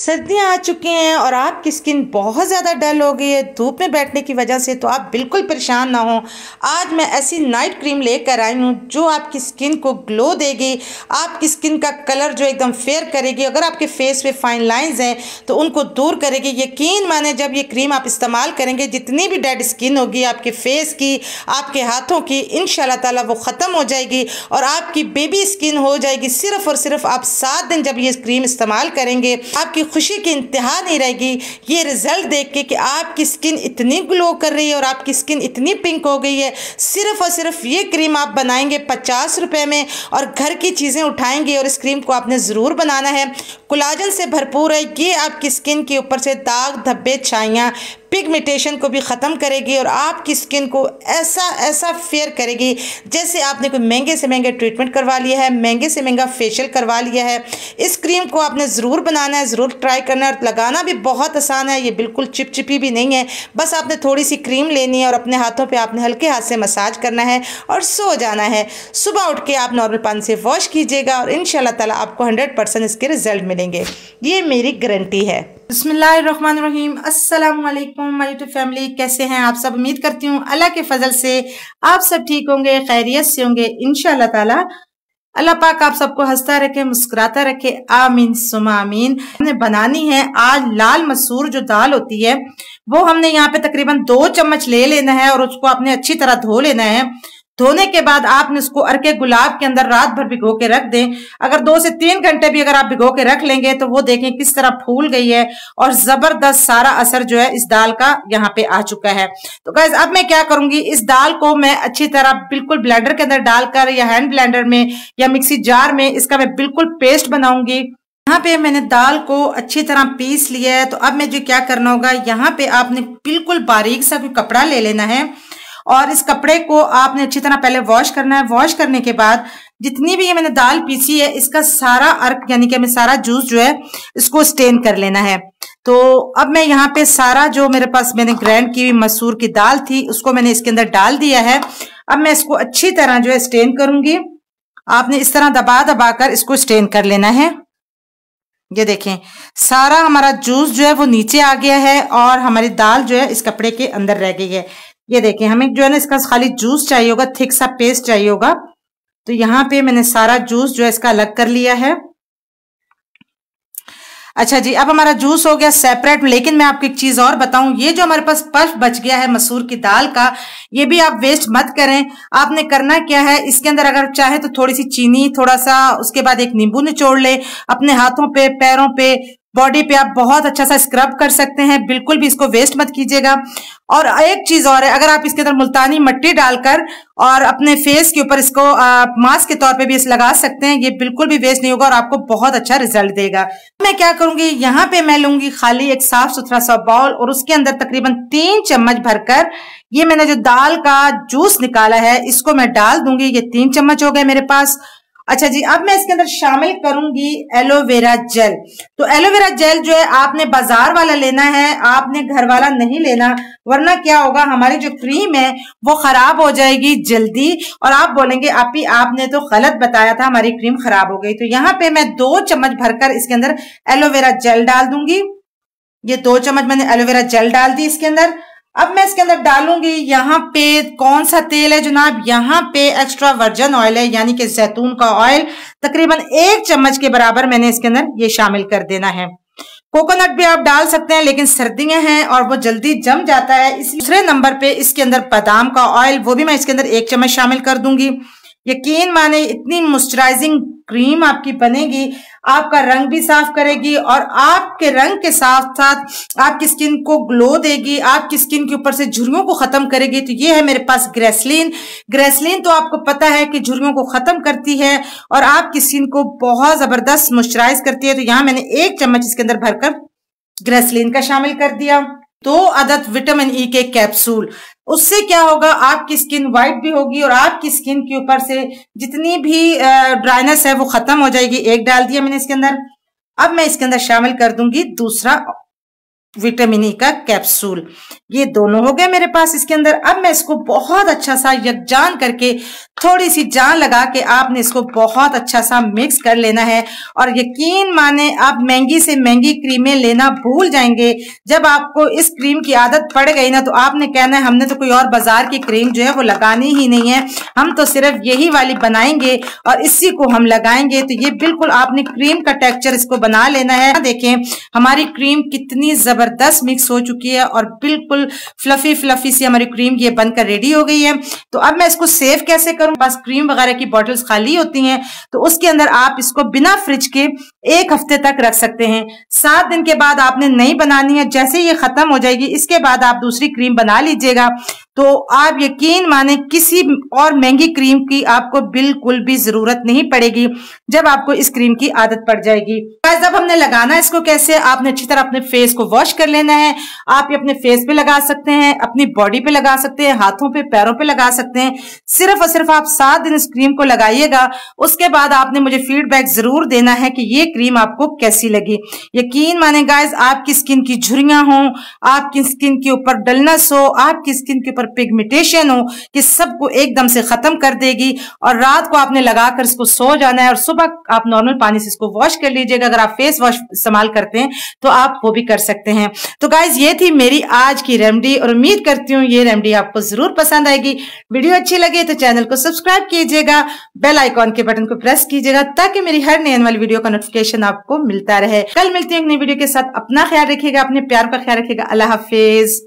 सर्दियाँ आ चुकी हैं और आपकी स्किन बहुत ज़्यादा डल हो गई है धूप में बैठने की वजह से तो आप बिल्कुल परेशान ना हो आज मैं ऐसी नाइट क्रीम लेकर आई हूँ जो आपकी स्किन को ग्लो देगी आपकी स्किन का कलर जो एकदम फेयर करेगी अगर आपके फेस पे फाइन लाइंस हैं तो उनको दूर करेगी यकीन माने जब ये क्रीम आप इस्तेमाल करेंगे जितनी भी डेड स्किन होगी आपके फेस की आपके हाथों की इन ताला वो ख़त्म हो जाएगी और आपकी बेबी स्किन हो जाएगी सिर्फ़ और सिर्फ आप सात दिन जब ये क्रीम इस्तेमाल करेंगे आपकी आपकी खुशी की इंतहा नहीं रहेगी ये रिज़ल्ट देख के कि आपकी स्किन इतनी ग्लो कर रही है और आपकी स्किन इतनी पिंक हो गई है सिर्फ और सिर्फ ये क्रीम आप बनाएंगे पचास रुपये में और घर की चीज़ें उठाएंगे और इस क्रीम को आपने ज़रूर बनाना है कोलाजन से भरपूर है ये आपकी स्किन के ऊपर से दाग धब्बे छाइयाँ पिगमेटेशन को भी ख़त्म करेगी और आपकी स्किन को ऐसा ऐसा फेयर करेगी जैसे आपने कोई महंगे से महंगे ट्रीटमेंट करवा लिया है महंगे से महंगा फेशियल करवा लिया है इस क्रीम को आपने ज़रूर बनाना है ज़रूर ट्राई करना है और लगाना भी बहुत आसान है ये बिल्कुल चिपचिपी भी नहीं है बस आपने थोड़ी सी क्रीम लेनी है और अपने हाथों पर आपने हल्के हाथ से मसाज करना है और सो जाना है सुबह उठ के आप नॉर्मल पानी से वॉश कीजिएगा और इन ताला आपको हंड्रेड परसेंट इसके रिजल्ट मिलेंगे ये मेरी गारंटी है बसमीम असलकुम यूट्यूब फैमिली कैसे हैं आप सब उम्मीद करती हूँ अल्लाह के फजल से आप सब ठीक होंगे खैरियत से होंगे इन ताला अल्लाह पाक आप सबको हंसता रखे मुस्कुराता रखे आमीन सुमा आमीन हमने बनानी है आज लाल मसूर जो दाल होती है वो हमने यहाँ पे तकरीबन दो चम्मच ले लेना है और उसको आपने अच्छी तरह धो लेना है धोने के बाद आपने इसको अरके गुलाब के अंदर रात भर भिगो के रख दें अगर दो से तीन घंटे भी अगर आप भिगो के रख लेंगे तो वो देखें किस तरह फूल गई है और जबरदस्त सारा असर जो है इस दाल का यहाँ पे आ चुका है तो गैस अब मैं क्या करूंगी इस दाल को मैं अच्छी तरह बिल्कुल ब्लेंडर के अंदर डालकर या हैंड ब्लैंडर में या मिक्सी जार में इसका मैं बिल्कुल पेस्ट बनाऊंगी यहाँ पे मैंने दाल को अच्छी तरह पीस लिया है तो अब मैं जो क्या करना होगा यहाँ पे आपने बिल्कुल बारीक सा कोई कपड़ा ले लेना है और इस कपड़े को आपने अच्छी तरह पहले वॉश करना है वॉश करने के बाद जितनी भी ये मैंने दाल पीसी है इसका सारा अर्क यानी कि हमें सारा जूस जो है इसको स्टेन कर लेना है तो अब मैं यहाँ पे सारा जो मेरे पास मैंने ग्रैंड की हुई मसूर की दाल थी उसको मैंने इसके अंदर डाल दिया है अब मैं इसको अच्छी तरह जो है स्टेन करूंगी आपने इस तरह दबा दबा कर इसको स्टेन कर लेना है ये देखें सारा हमारा जूस जो है वो नीचे आ गया है और हमारी दाल जो है इस कपड़े के अंदर रह गई है ये देखें हमें जो है ना इसका खाली जूस चाहिए होगा थिक सा पेस्ट चाहिए होगा तो यहाँ पे मैंने सारा जूस जो है इसका अलग कर लिया है अच्छा जी अब हमारा जूस हो गया सेपरेट लेकिन मैं आपको एक चीज और बताऊं ये जो हमारे पास पफ बच गया है मसूर की दाल का ये भी आप वेस्ट मत करें आपने करना क्या है इसके अंदर अगर चाहे तो थोड़ी सी चीनी थोड़ा सा उसके बाद एक नींबू निचोड़ ले अपने हाथों पे पैरों पे बॉडी पे आप बहुत अच्छा सा स्क्रब कर सकते हैं बिल्कुल भी इसको वेस्ट मत कीजिएगा और एक चीज और है अगर आप इसके अंदर मुल्तानी मट्टी डालकर और अपने फेस के ऊपर इसको आप मास्क के तौर पे भी इस लगा सकते हैं ये बिल्कुल भी वेस्ट नहीं होगा और आपको बहुत अच्छा रिजल्ट देगा मैं क्या करूंगी यहाँ पे मैं लूंगी खाली एक साफ सुथरा सा बाउल और उसके अंदर तकरीबन तीन चम्मच भरकर ये मैंने जो दाल का जूस निकाला है इसको मैं डाल दूंगी ये तीन चम्मच हो गए मेरे पास अच्छा जी अब मैं इसके अंदर शामिल करूंगी एलोवेरा जेल तो एलोवेरा जेल जो है आपने बाजार वाला लेना है आपने घर वाला नहीं लेना वरना क्या होगा हमारी जो क्रीम है वो खराब हो जाएगी जल्दी और आप बोलेंगे आप ही आपने तो गलत बताया था हमारी क्रीम खराब हो गई तो यहाँ पे मैं दो चम्मच भरकर इसके अंदर एलोवेरा जेल डाल दूंगी ये दो चम्मच मैंने एलोवेरा जेल डाल दी इसके अंदर अब मैं इसके अंदर डालूंगी यहाँ पे कौन सा तेल है जनाब यहाँ पे एक्स्ट्रा वर्जन ऑयल है यानी कि जैतून का ऑयल तकरीबन एक चम्मच के बराबर मैंने इसके अंदर ये शामिल कर देना है कोकोनट भी आप डाल सकते हैं लेकिन सर्दियां हैं और वो जल्दी जम जाता है इस दूसरे नंबर पे इसके अंदर बादाम का ऑयल वो भी मैं इसके अंदर एक चम्मच शामिल कर दूंगी यकीन माने इतनी मॉइस्चराइजिंग क्रीम आपकी बनेगी आपका रंग भी साफ करेगी और आपके रंग के साथ साथ आपकी स्किन को ग्लो देगी आपकी स्किन के ऊपर से झुरियों को खत्म करेगी तो ये है मेरे पास ग्रेसलिन ग्रेसलिन तो आपको पता है कि झुरियों को खत्म करती है और आपकी स्किन को बहुत जबरदस्त मॉइस्चराइज करती है तो यहाँ मैंने एक चम्मच इसके अंदर भरकर ग्रेसलिन का शामिल कर दिया दो तो अदद विटामिन ई के कैप्सूल उससे क्या होगा आपकी स्किन व्हाइट भी होगी और आपकी स्किन के ऊपर से जितनी भी ड्राइनेस है वो खत्म हो जाएगी एक डाल दिया मैंने इसके अंदर अब मैं इसके अंदर शामिल कर दूंगी दूसरा विटामिन ई e का कैप्सूल ये दोनों हो गए मेरे पास इसके अंदर अब मैं इसको बहुत अच्छा सा यकजान करके थोड़ी सी जान लगा के आपने इसको बहुत अच्छा सा मिक्स कर लेना है और यकीन माने आप महंगी से महंगी क्रीमें लेना भूल जाएंगे जब आपको इस क्रीम की आदत पड़ गई ना तो आपने कहना है हमने तो कोई और बाजार की क्रीम जो है वो लगानी ही नहीं है हम तो सिर्फ यही वाली बनाएंगे और इसी को हम लगाएंगे तो ये बिल्कुल आपने क्रीम का टेक्स्चर इसको बना लेना है देखें हमारी क्रीम कितनी जबरदस्त ज़बरदस्त मिक्स हो चुकी है और बिल्कुल फ्लफी फ्लफी सी हमारी क्रीम ये बनकर रेडी हो गई है तो अब मैं इसको सेव कैसे करूं बस क्रीम वगैरह की बॉटल्स खाली होती हैं तो उसके अंदर आप इसको बिना फ्रिज के एक हफ्ते तक रख सकते हैं सात दिन के बाद आपने नहीं बनानी है जैसे ये खत्म हो जाएगी इसके बाद आप दूसरी क्रीम बना लीजिएगा तो आप यकीन माने किसी और महंगी क्रीम की आपको बिल्कुल भी जरूरत नहीं पड़ेगी जब आपको इस क्रीम की आदत पड़ जाएगी जब हमने लगाना इसको कैसे आपने अच्छी तरह अपने फेस को वॉश कर लेना है आप ये अपने फेस पे लगा सकते हैं अपनी बॉडी पे लगा सकते हैं हाथों पे पैरों पे लगा सकते हैं सिर्फ और सिर्फ आप सात दिन इस क्रीम को लगाइएगा उसके बाद आपने मुझे फीडबैक जरूर देना है कि ये क्रीम आपको कैसी लगी यकीन माने गाइज आपकी स्किन की झुरिया हो आपकी स्किन के ऊपर डलनेस हो आपकी स्किन के ऊपर पिगमेटेशन हो कि सबको एकदम से खत्म कर देगी और रात को आपने लगाकर इसको सो जाना है और सुबह आप नॉर्मल पानी से इसको वॉश कर लीजिएगा अगर आप फेस वॉश इस्तेमाल करते हैं तो आप वो भी कर सकते हैं तो गाइज ये थी मेरी आज की रेमडी और उम्मीद करती हूँ ये रेमडी आपको जरूर पसंद आएगी वीडियो अच्छी लगे तो चैनल को सब्सक्राइब कीजिएगा बेल आइकॉन के बटन को प्रेस कीजिएगा ताकि मेरी हर नए वाली वीडियो का नोटिफिकेशन नोटिफिकेशन आपको मिलता रहे कल मिलती है एक नई वीडियो के साथ अपना ख्याल रखिएगा अपने प्यार का ख्याल रखिएगा अल्लाह हाफिज